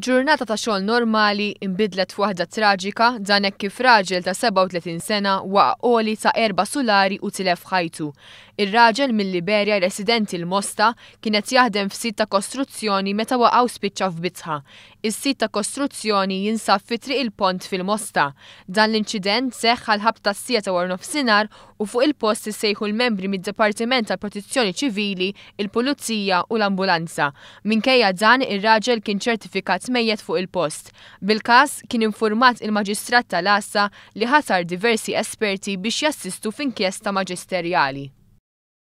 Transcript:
Ġurnata ta' xogħol normali imbidlet f'waħda traġika dan hekk kif raġel ta' 37 sena waqgħa qoli ta' erba' sulari u tilef ħajtu. Ir-raġel mill-Liberja residenti l-Mosta kienet jaħdem f'sit ta' kostruzzjoni meta waqgħu spiċċa f'bitħa. Is-sit ta' kostruzzjoni jinsab fi triq il-pont fil-Mosta. Dan l-inċident seħħ għal ħabta s sieta war nofsinhar u fuq il-post issejħu l-membri mid-Dipartiment tal Protezzjoni Ċivili, il-Pulizija u l-Ambulanza. Minkejja dan ir-raġel kien ċertifikat ħadd mejjet fuq il-post. bil każ kien informat il-maġistrat tal-assa li ħasar diversi esperti biex jassistu f'inkjesta maġisterjali.